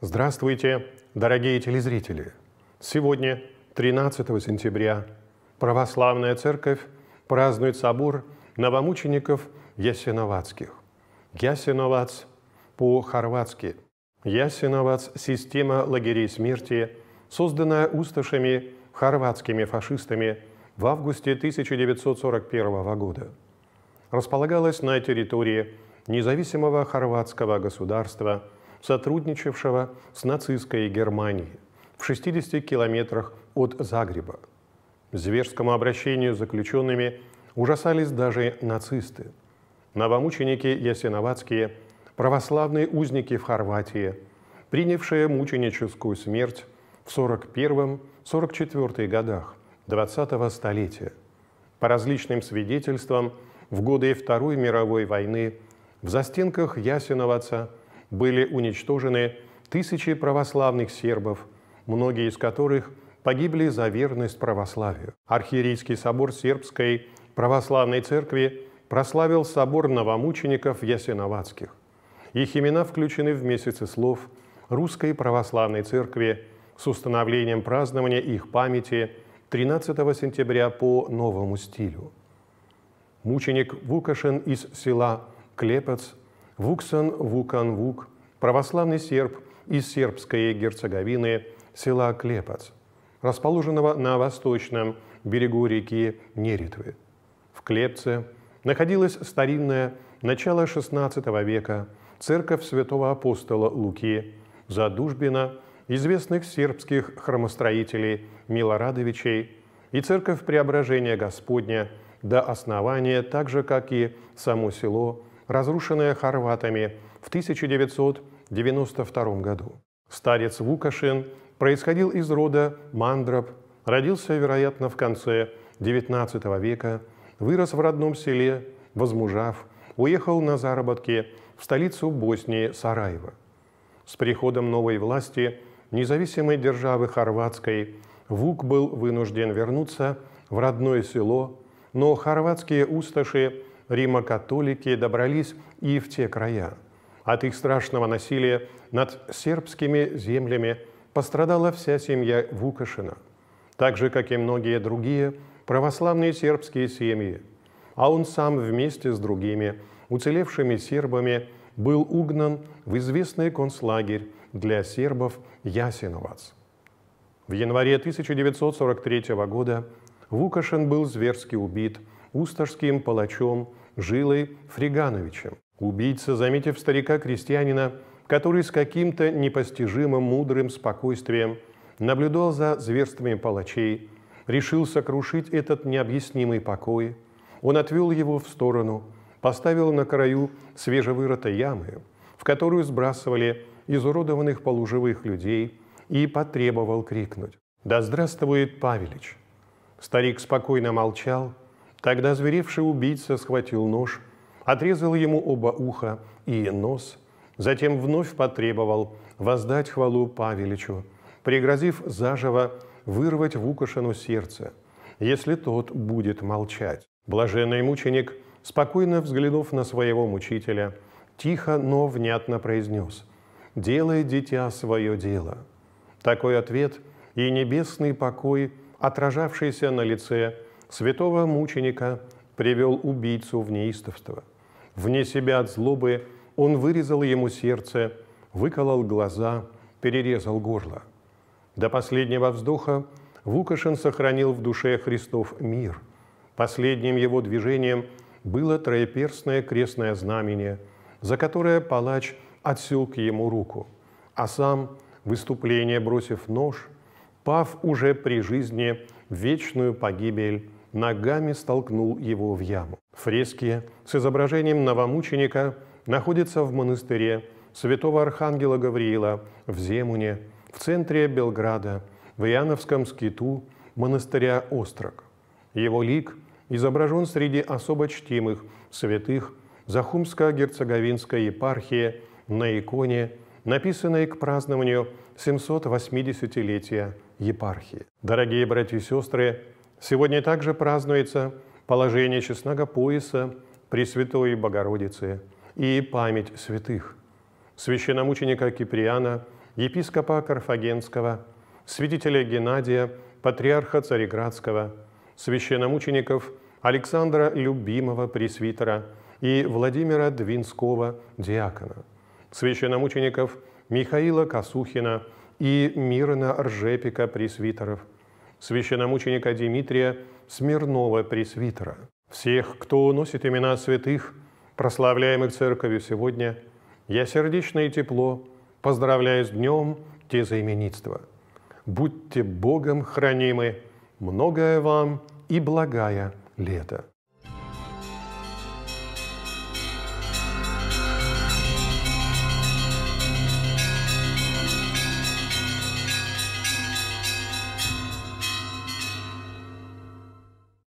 Здравствуйте, дорогие телезрители! Сегодня, 13 сентября, Православная Церковь празднует собор новомучеников Ясиновацких. Ясиновац по-хорватски. Ясиновац – система лагерей смерти, созданная усташами хорватскими фашистами в августе 1941 года. Располагалась на территории независимого хорватского государства – сотрудничавшего с нацистской Германией в 60 километрах от Загреба. Зверскому обращению с заключенными ужасались даже нацисты. Новомученики ясиноватские, православные узники в Хорватии, принявшие мученическую смерть в 41-44 годах XX столетия. По различным свидетельствам, в годы Второй мировой войны в застенках Ясиноваца были уничтожены тысячи православных сербов, многие из которых погибли за верность православию. Архиерейский собор сербской православной церкви прославил собор новомучеников Ясиноватских. Их имена включены в месяцы слов Русской Православной Церкви с установлением празднования их памяти 13 сентября по новому стилю. Мученик Вукашин из села Клепец – Вуксон Вукан Вук, православный серб из сербской герцоговины села Клепац, расположенного на восточном берегу реки Неритвы. В Клепце находилась старинная, начало XVI века, церковь святого апостола Луки, задужбина известных сербских храмостроителей Милорадовичей и церковь Преображения Господня до основания, так же, как и само село разрушенная хорватами в 1992 году. Старец Вукашин происходил из рода Мандраб, родился, вероятно, в конце XIX века, вырос в родном селе, возмужав, уехал на заработки в столицу Боснии Сараево. С приходом новой власти независимой державы Хорватской Вук был вынужден вернуться в родное село, но хорватские усташи рима-католики добрались и в те края. От их страшного насилия над сербскими землями пострадала вся семья Вукашина, так же, как и многие другие православные сербские семьи. А он сам вместе с другими уцелевшими сербами был угнан в известный концлагерь для сербов Ясиновац. В январе 1943 года Вукашин был зверски убит – Усторским палачом Жилой Фригановичем. Убийца, заметив старика-крестьянина, который с каким-то непостижимым мудрым спокойствием наблюдал за зверствами палачей, решил сокрушить этот необъяснимый покой. Он отвел его в сторону, поставил на краю свежевыротой ямы, в которую сбрасывали изуродованных полуживых людей, и потребовал крикнуть «Да здравствует Павелич!». Старик спокойно молчал – Тогда зверевший убийца схватил нож, отрезал ему оба уха и нос, затем вновь потребовал воздать хвалу Павеличу, пригрозив заживо вырвать Вукашину сердце, если тот будет молчать. Блаженный мученик, спокойно взглянув на своего мучителя, тихо, но внятно произнес «Делай, дитя, свое дело». Такой ответ и небесный покой, отражавшийся на лице святого мученика привел убийцу в неистовство. Вне себя от злобы он вырезал ему сердце, выколол глаза, перерезал горло. До последнего вздоха Вукашин сохранил в душе Христов мир. Последним его движением было троеперстное крестное знамение, за которое палач отсек ему руку, а сам, выступление бросив нож, пав уже при жизни в вечную погибель ногами столкнул его в яму. Фрески с изображением новомученика находятся в монастыре святого архангела Гавриила в Земуне, в центре Белграда, в Яновском скиту монастыря Острог. Его лик изображен среди особо чтимых святых Захумско-Герцеговинской епархии на иконе, написанной к празднованию 780-летия епархии. Дорогие братья и сестры, Сегодня также празднуется положение честного пояса Пресвятой Богородицы и память святых, священномученика Киприана, епископа Карфагенского, святителя Геннадия, патриарха Цареградского, священномучеников Александра Любимого Пресвитера и Владимира Двинского диакона, священномучеников Михаила Косухина и Мирна Ржепика Пресвитеров – священномученика Дмитрия Смирнова Пресвитера, всех, кто носит имена святых, прославляемых Церковью сегодня, я сердечно и тепло поздравляю с днем те заименитства. Будьте Богом хранимы, многое вам и благая лето.